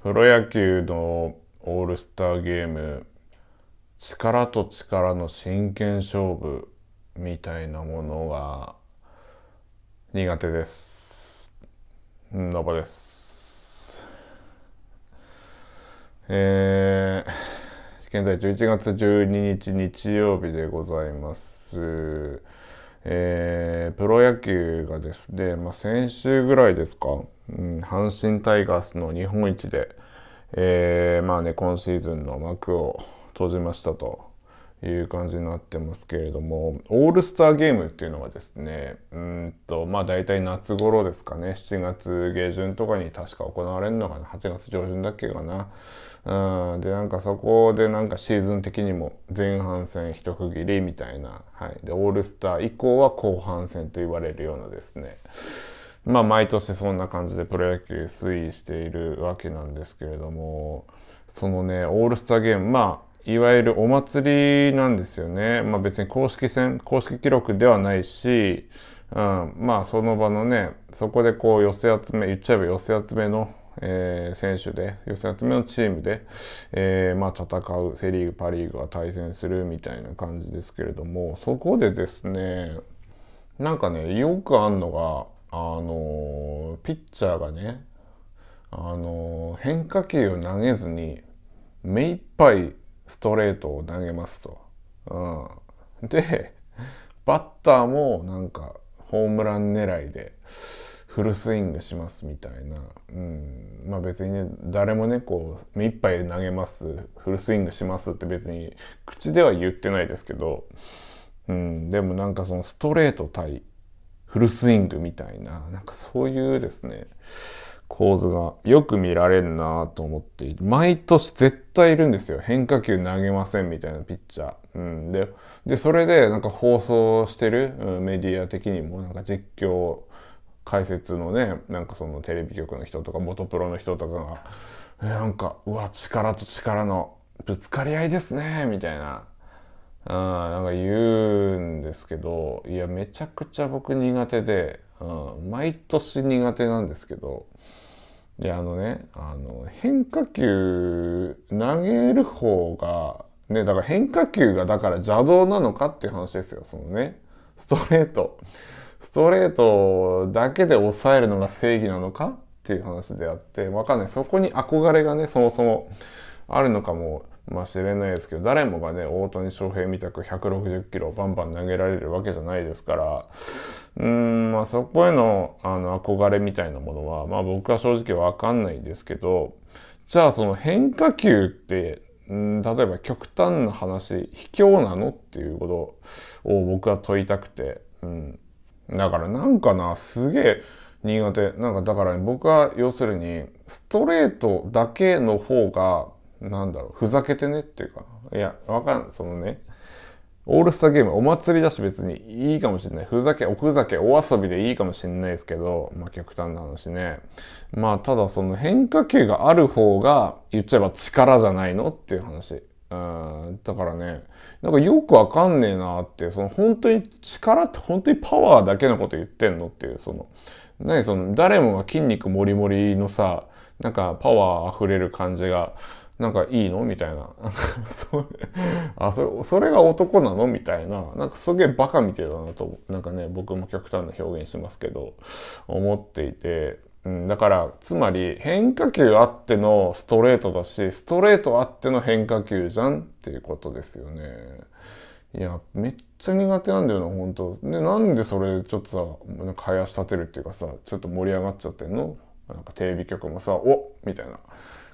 プロ野球のオールスターゲーム力と力の真剣勝負みたいなものが苦手です。のばです。えー、現在11月12日日曜日でございます。えー、プロ野球がですね、まあ、先週ぐらいですか、うん、阪神タイガースの日本一で、えー、まあね、今シーズンの幕を閉じましたと。いう感じになってますけれども、オールスターゲームっていうのはですね、うんと、まあ大体夏頃ですかね、7月下旬とかに確か行われるのかな、8月上旬だっけかな。うん、で、なんかそこでなんかシーズン的にも前半戦一区切りみたいな、はい。で、オールスター以降は後半戦と言われるようなですね、まあ毎年そんな感じでプロ野球推移しているわけなんですけれども、そのね、オールスターゲーム、まあ、いわゆるお祭りなんですよね。まあ別に公式戦、公式記録ではないし、うん、まあその場のね、そこでこう寄せ集め、言っちゃえば寄せ集めの、えー、選手で、寄せ集めのチームで、えー、まあ戦う、セリーグ、パリーグが対戦するみたいな感じですけれども、そこでですね、なんかね、よくあんのが、あのピッチャーがね、あの変化球を投げずに、目いっぱいストレートを投げますと。うん、でバッターもなんかホームラン狙いでフルスイングしますみたいな、うん、まあ別にね誰もねこう目いっぱい投げますフルスイングしますって別に口では言ってないですけど、うん、でもなんかそのストレート対フルスイングみたいななんかそういうですね構図がよく見られるなと思って、毎年絶対いるんですよ。変化球投げませんみたいなピッチャー。うん、で、で、それでなんか放送してる、うん、メディア的にもなんか実況、解説のね、なんかそのテレビ局の人とか元プロの人とかが、えなんか、うわ、力と力のぶつかり合いですね、みたいな。あなんか言うんですけど、いや、めちゃくちゃ僕苦手で、うん、毎年苦手なんですけどや、あのねあの変化球投げる方がねだから変化球がだから邪道なのかっていう話ですよそのねストレートストレートだけで抑えるのが正義なのかっていう話であってわかんないそこに憧れがねそもそもあるのかもまあ知れないですけど誰もがね大谷翔平みたく160キロバンバン投げられるわけじゃないですからうんまあ、そこへのあの憧れみたいなものは、まあ、僕は正直わかんないんですけどじゃあその変化球ってうん例えば極端な話卑怯なのっていうことを僕は問いたくて、うん、だからなんかなすげえ苦手なんかだから、ね、僕は要するにストレートだけの方がなんだろうふざけてねっていうかいやわかんそのねオールスターゲームお祭りだし別にいいかもしれない。ふざけ、おふざけ、お遊びでいいかもしれないですけど、まあ極端な話ね。まあただその変化球がある方が言っちゃえば力じゃないのっていう話。うん、だからね、なんかよくわかんねえなって、その本当に力って本当にパワーだけのこと言ってんのっていう、その、何その誰もが筋肉もりもりのさ、なんかパワー溢れる感じが、なんかいいのみたいな。あそれ、それが男なのみたいな。なんかすげえバカみたいだなと、なんかね、僕も極端な表現しますけど、思っていて。うん、だから、つまり変化球あってのストレートだし、ストレートあっての変化球じゃんっていうことですよね。いや、めっちゃ苦手なんだよな、本当で、なんでそれちょっとさ、かやし立てるっていうかさ、ちょっと盛り上がっちゃってんのなんかテレビ局もさ、おみたいな。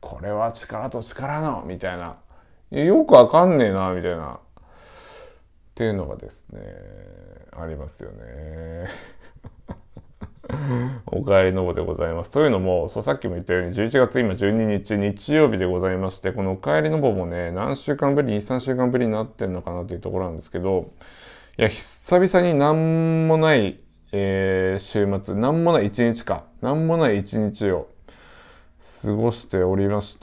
これは力と力の、みたいな。よくわかんねえな、みたいな。っていうのがですね、ありますよね。お帰りのぼでございます。というのも、そうさっきも言ったように、11月今12日、日曜日でございまして、このお帰りのぼもね、何週間ぶり、2、3週間ぶりになってんのかなというところなんですけど、いや、久々に何もない、えー、週末、何もない一日か、何もない一日を、過ごしておりまして、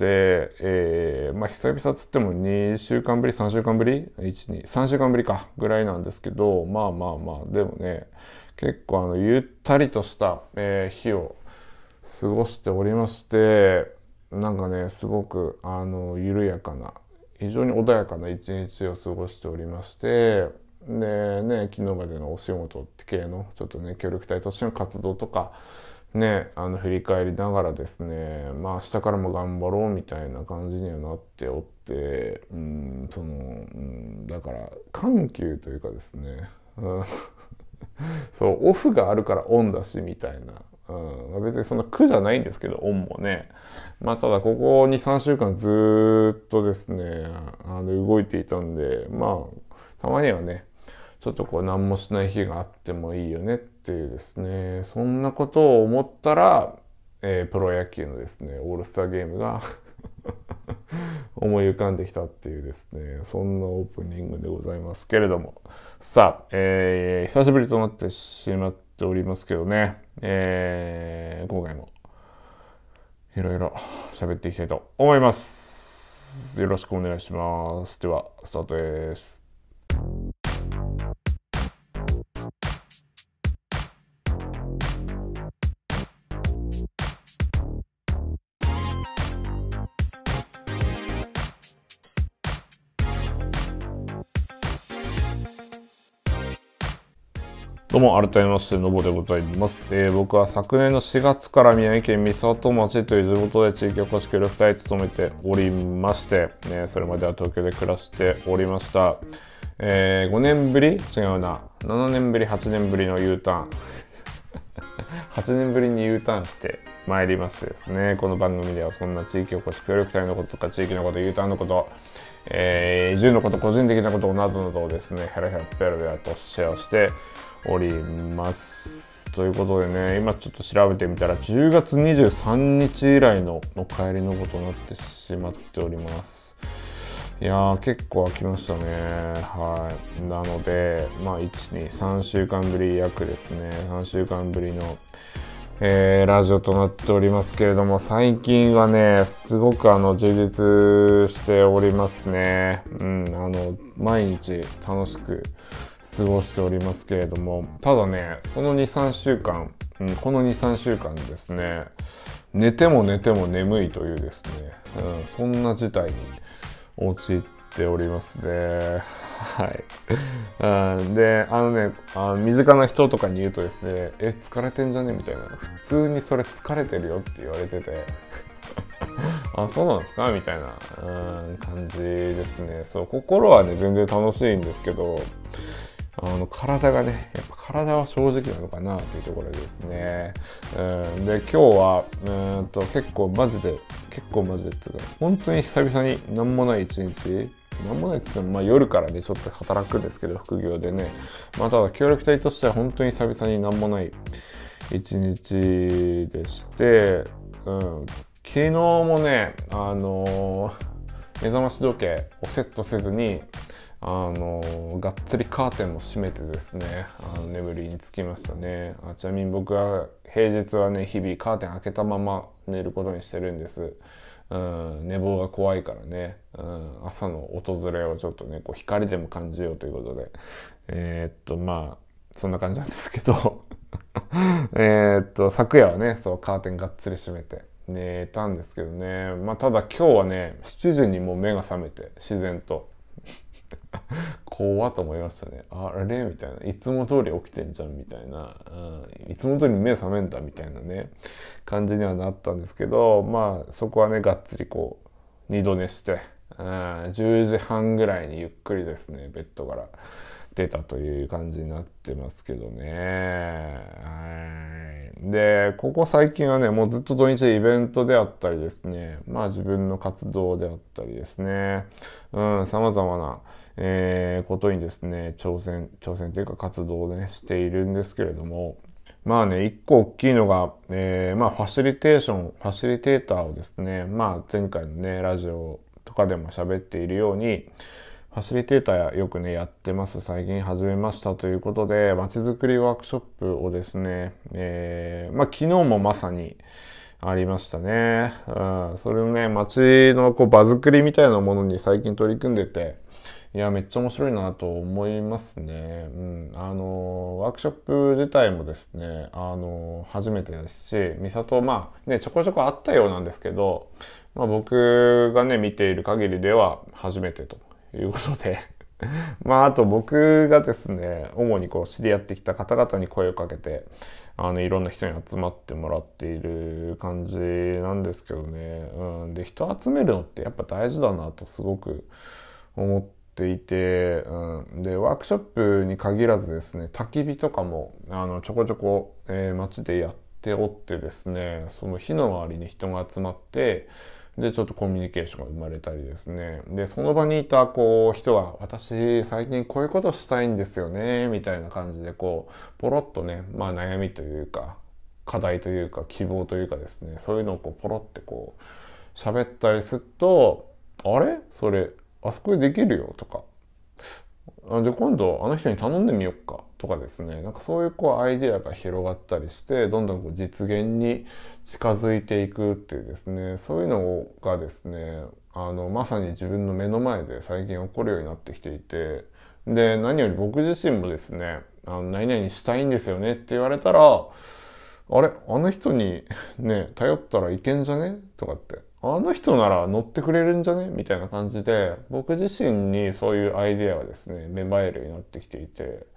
えー、まあ、久々つっても2週間ぶり、3週間ぶり ?1、2、3週間ぶりか、ぐらいなんですけど、まあまあまあ、でもね、結構あの、ゆったりとした、えー、日を過ごしておりまして、なんかね、すごく、あの、緩やかな、非常に穏やかな一日を過ごしておりまして、でね、昨日までのお仕事系の、ちょっとね、協力隊としての活動とか、ね、あの振り返りながらですね、まあ明日からも頑張ろうみたいな感じにはなっておって、うん、その、うん、だから、緩急というかですね、うん、そう、オフがあるからオンだし、みたいな。うんま別にそんな苦じゃないんですけど、オンもね。まあ、ただ、ここ2、3週間ずっとですね、あの動いていたんで、まあ、たまにはね、ちょっとこう何もしない日があってもいいよねっていうですねそんなことを思ったら、えー、プロ野球のですねオールスターゲームが 思い浮かんできたっていうですねそんなオープニングでございますけれどもさあ、えー、久しぶりとなってしまっておりますけどね、えー、今回もいろいろ喋っていきたいと思いますよろしくお願いしますではスタートですどうも、改めまして、のぼでございます、えー、僕は昨年の4月から宮城県美里町という地元で地域おこし協力隊に勤めておりまして、ね、それまでは東京で暮らしておりました。えー、5年ぶり違うな。7年ぶり、8年ぶりの U ターン。8 年ぶりに U ターンして参りましてですね、この番組ではそんな地域おこし協力隊のこととか、地域のこと、U ターンのこと、えー、移住のこと、個人的なことなどなどをですね、ヘラヘラペラペラとシェアして、おります。ということでね、今ちょっと調べてみたら、10月23日以来のお帰りのことになってしまっております。いやー、結構空きましたね。はい。なので、まあ、1、2、3週間ぶり約ですね。3週間ぶりの、えー、ラジオとなっておりますけれども、最近はね、すごくあの、充実しておりますね。うん、あの、毎日楽しく、過ごしておりますけれどもただねその23週間、うん、この23週間ですね寝ても寝ても眠いというですね、うん、そんな事態に陥っておりますね。はい。うん、で、あのねあの、身近な人とかに言うとですね、え、疲れてんじゃねみたいな、普通にそれ疲れてるよって言われてて、あ、そうなんですかみたいな、うん、感じですね。そう、心はね、全然楽しいんですけど、あの体がね、やっぱ体は正直なのかなというところですね。で、今日は、えんと結構マジで、結構マジでってか、本当に久々に何もない一日、何もないって言っても、まあ、夜からね、ちょっと働くんですけど、副業でね。まあ、ただ協力隊としては本当に久々に何もない一日でして、うん、昨日もね、あのー目覚まし時計をセットせずにあのがっつりカーテンも閉めてですねあの眠りにつきましたねあちなみに僕は平日はね日々カーテン開けたまま寝ることにしてるんです、うん、寝坊が怖いからね、うん、朝の訪れをちょっとねこう光でも感じようということでえー、っとまあそんな感じなんですけど えっと昨夜はねそうカーテンがっつり閉めて寝たんですけどねまあただ今日はね7時にもう目が覚めて自然と。怖と思いましたね。あれみたいな。いつも通り起きてんじゃんみたいな。うん、いつも通り目覚めんだみたいなね、感じにはなったんですけど、まあそこはね、がっつりこう、二度寝して、うん、10時半ぐらいにゆっくりですね、ベッドから出たという感じになってますけどね。はい。で、ここ最近はね、もうずっと土日でイベントであったりですね、まあ自分の活動であったりですね、うん、様々な、えー、ことにですね、挑戦、挑戦というか活動をね、しているんですけれども、まあね、一個大きいのが、えー、まあファシリテーション、ファシリテーターをですね、まあ前回のね、ラジオとかでも喋っているように、ファシリテーターよくね、やってます。最近始めましたということで、まちづくりワークショップをですね、えー、まあ、昨日もまさにありましたね。うん、それをね、街のこう場作りみたいなものに最近取り組んでて、いや、めっちゃ面白いなと思いますね。うん。あの、ワークショップ自体もですね、あの、初めてですし、三里、まあ、ね、ちょこちょこあったようなんですけど、まあ僕がね、見ている限りでは初めてということで まあ、あと僕がですね、主にこう知り合ってきた方々に声をかけて、あの、いろんな人に集まってもらっている感じなんですけどね。うん。で、人集めるのってやっぱ大事だなとすごく思っていて、うん。で、ワークショップに限らずですね、焚き火とかも、あの、ちょこちょこ、えー、街でやっておってですね、その火の周りに人が集まって、で、ちょっとコミュニケーションが生まれたりですね。で、その場にいた、こう、人は、私、最近こういうことしたいんですよね、みたいな感じで、こう、ポロッとね、まあ、悩みというか、課題というか、希望というかですね、そういうのをこう、ポロってこう、喋ったりすると、あれそれ、あそこでできるよ、とか、あで今度あの人に頼んでみよっかとかですねなんかそういうこうアイデアが広がったりしてどんどんこう実現に近づいていくっていうですねそういうのがですねあのまさに自分の目の前で最近起こるようになってきていてで何より僕自身もですねあの何々したいんですよねって言われたらあれあの人にね頼ったらいけんじゃねとかってあの人なら乗ってくれるんじゃねみたいな感じで、僕自身にそういうアイデアがですね、芽生えるようになってきていて、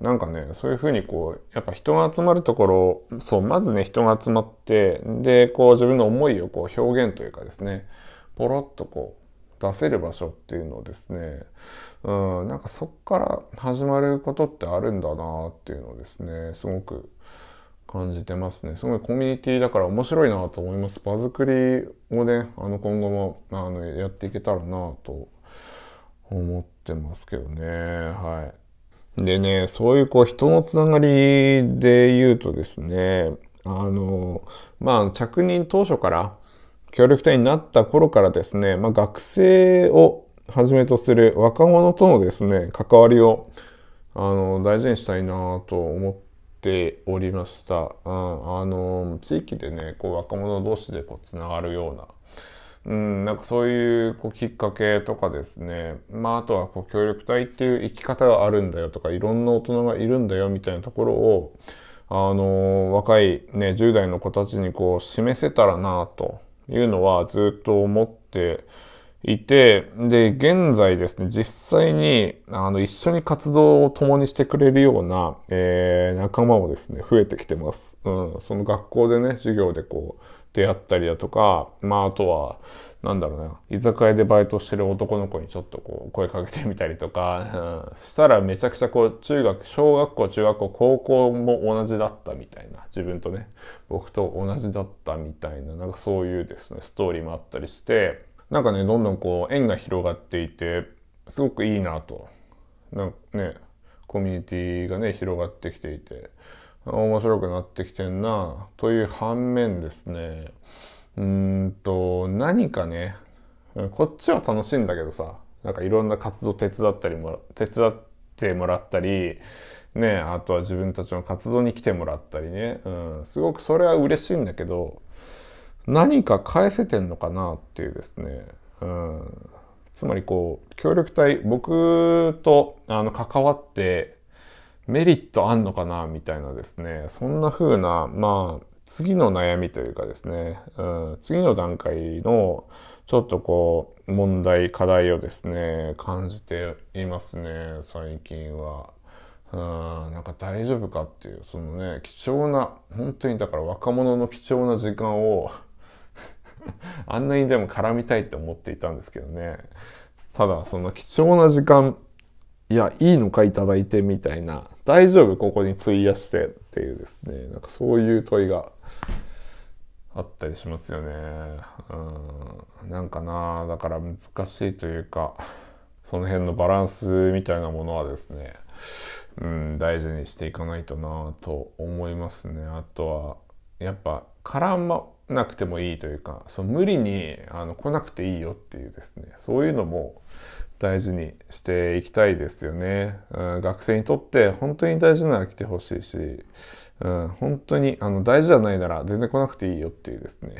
なんかね、そういうふうにこう、やっぱ人が集まるところ、そう、まずね、人が集まって、で、こう自分の思いをこう表現というかですね、ポロッとこう、出せる場所っていうのをですね、うん、なんかそっから始まることってあるんだなっていうのをですね、すごく、感じてますね。すごいコミュニティだから面白いなと思います。場作りをね、あの今後もあのやっていけたらなと思ってますけどね。はい。でね、そういうこう人のつながりで言うとですね、あの、まあ着任当初から協力隊になった頃からですね、まあ、学生をはじめとする若者とのですね、関わりをあの大事にしたいなと思っておりました。うん、あの地域でねこう若者同士でこうつながるような。うん、なんかそういうこうきっかけとかですね、まあ、あとはこう協力隊っていう生き方があるんだよとかいろんな大人がいるんだよみたいなところを、あの若い、ね、10代の子たちにこう示せたらなというのはずっと思っていて、で、現在ですね、実際に、あの、一緒に活動を共にしてくれるような、えー、仲間もですね、増えてきてます。うん、その学校でね、授業でこう、出会ったりだとか、まあ、あとは、なんだろうな、居酒屋でバイトしてる男の子にちょっとこう、声かけてみたりとか、うん、したらめちゃくちゃこう、中学、小学校、中学校、高校も同じだったみたいな、自分とね、僕と同じだったみたいな、なんかそういうですね、ストーリーもあったりして、なんかね、どんどんこう、縁が広がっていて、すごくいいなと。なんかね、コミュニティがね、広がってきていて、面白くなってきてんな、という反面ですね。うんと、何かね、こっちは楽しいんだけどさ、なんかいろんな活動手伝ったりも、手伝ってもらったり、ね、あとは自分たちの活動に来てもらったりね、うん、すごくそれは嬉しいんだけど、何か返せてんのかなっていうですね、うん、つまりこう協力隊僕とあの関わってメリットあんのかなみたいなですねそんな風なまあ次の悩みというかですね、うん、次の段階のちょっとこう問題課題をですね感じていますね最近は。うんなんか大丈夫かっていうそのね貴重な本当にだから若者の貴重な時間を あんなにでも絡みたいって思っていたんですけどね。ただ、その貴重な時間、いや、いいのかいただいてみたいな、大丈夫ここに費やしてっていうですね、なんかそういう問いがあったりしますよね。うん。なんかな、だから難しいというか、その辺のバランスみたいなものはですね、うん、大事にしていかないとなと思いますね。あとは、やっぱ絡まなくてもいいというかその無理にあの来なくていいよっていうですねそういうのも大事にしていきたいですよね、うん、学生にとって本当に大事なら来てほしいし、うん、本当にあの大事じゃないなら全然来なくていいよっていうですね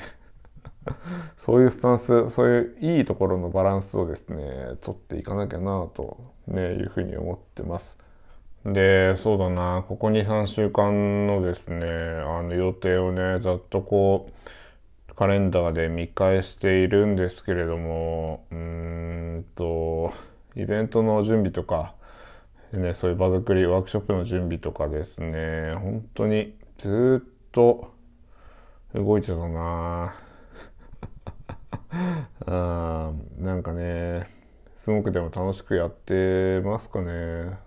そういうスタンスそういういいところのバランスをですね取っていかなきゃなとねいうふうに思ってます。で、そうだな、ここ2、3週間のですね、あの予定をね、ざっとこう、カレンダーで見返しているんですけれども、うーんと、イベントの準備とか、ね、そういう場作り、ワークショップの準備とかですね、本当にずっと動いてたな あなんかね、すごくでも楽しくやってますかね。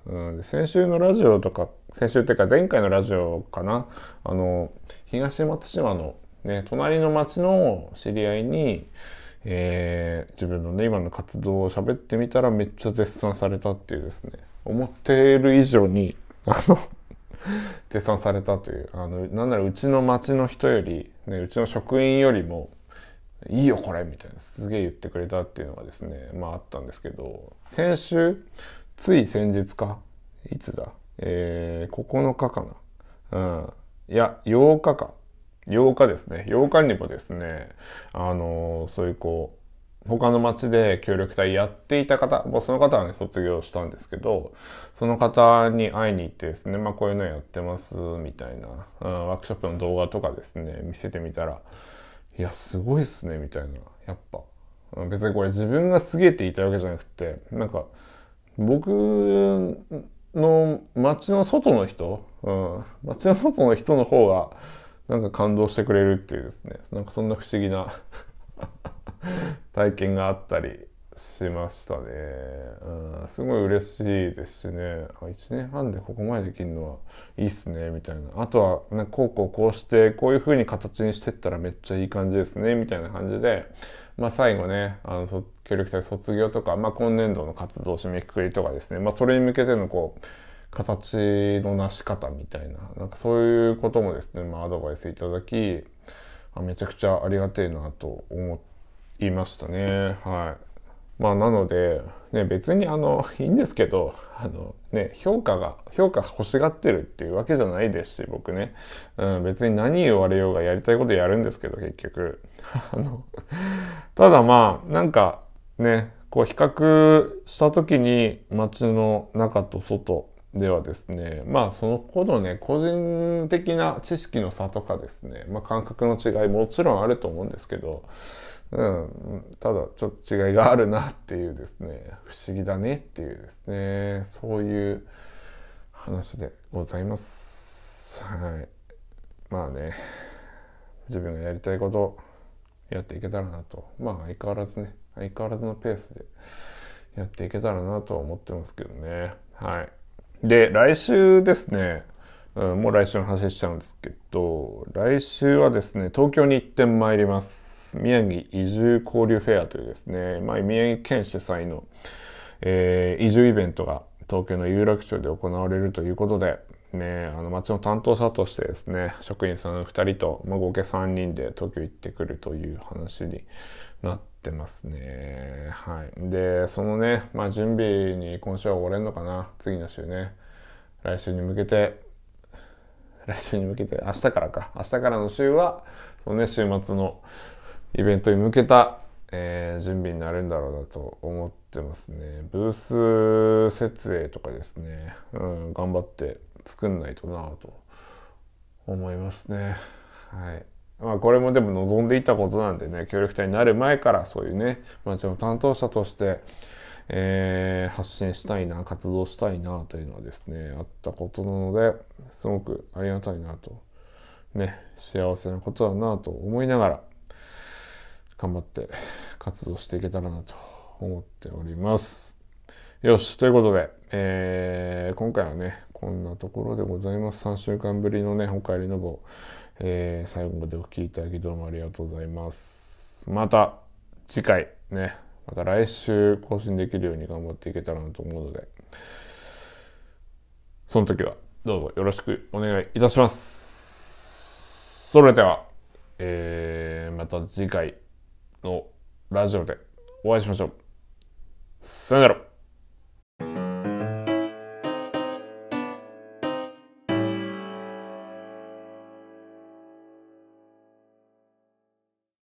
うん、先週のラジオとか、先週っていうか前回のラジオかな、あの、東松島のね、隣の町の知り合いに、えー、自分のね、今の活動を喋ってみたらめっちゃ絶賛されたっていうですね、思っている以上に、あの絶賛されたという、あの、なんならうちの町の人より、ね、うちの職員よりも、「いいよこれ」みたいなすげえ言ってくれたっていうのがですねまああったんですけど先週つい先日かいつだえー、9日かなうんいや8日か8日ですね8日にもですねあのー、そういうこう他の町で協力隊やっていた方、もうその方はね、卒業したんですけど、その方に会いに行ってですね、まあこういうのやってます、みたいな、うん、ワークショップの動画とかですね、見せてみたら、いや、すごいっすね、みたいな。やっぱ。別にこれ自分がすげえって言いたいわけじゃなくて、なんか、僕の街の外の人、うん、街の外の人の方が、なんか感動してくれるっていうですね、なんかそんな不思議な 体験があったり、しましたね、うん、すごい嬉しいですしねあ1年半でここまでできるのはいいっすねみたいなあとは、ね、こうこうこうしてこういう風に形にしてったらめっちゃいい感じですねみたいな感じで、まあ、最後ねあの協力隊卒業とか、まあ、今年度の活動締めくくりとかですね、まあ、それに向けてのこう形の成し方みたいななんかそういうこともですね、まあ、アドバイスいただきあめちゃくちゃありがてえなと思いましたねはい。まあなので、ね、別にあのいいんですけどあの、ね、評価が評価欲しがってるっていうわけじゃないですし僕ね、うん、別に何言われようがやりたいことやるんですけど結局 あのただまあなんかねこう比較した時に街の中と外ではですねまあその頃ね個人的な知識の差とかですね、まあ、感覚の違いもちろんあると思うんですけど、うん、ただちょっと違いがあるなっていうですね不思議だねっていうですねそういう話でございます。はい、まあね自分がやりたいことやっていけたらなとまあ相変わらずね相変わらずのペースでやっていけたらなとは思ってますけどねはい。で、来週ですね、うん、もう来週の話しちゃうんですけど、来週はですね、東京に行ってまいります。宮城移住交流フェアというですね、まあ、宮城県主催の、えー、移住イベントが東京の有楽町で行われるということで、ね、あの町の担当者としてですね職員さん2人と、まあ、合計3人で東京行ってくるという話になってますね。はい。で、そのね、まあ準備に今週は終われんのかな。次の週ね。来週に向けて、来週に向けて、明日からか。明日からの週は、そのね、週末のイベントに向けた、えー、準備になるんだろうなと思ってますね。ブース設営とかですね。うん、頑張って作んないとなと思いますね。はい。まあ、これもでも望んでいたことなんでね協力隊になる前からそういうね町の担当者として、えー、発信したいな活動したいなというのはですねあったことなのですごくありがたいなとね幸せなことだなと思いながら頑張って活動していけたらなと思っております。よし、ということで、えー、今回はね、こんなところでございます。3週間ぶりのね、お帰りの棒。えー、最後までお聴きいただきどうもありがとうございます。また次回ね、また来週更新できるように頑張っていけたらなと思うので、その時はどうぞよろしくお願いいたします。それでは、えー、また次回のラジオでお会いしましょう。さよなら。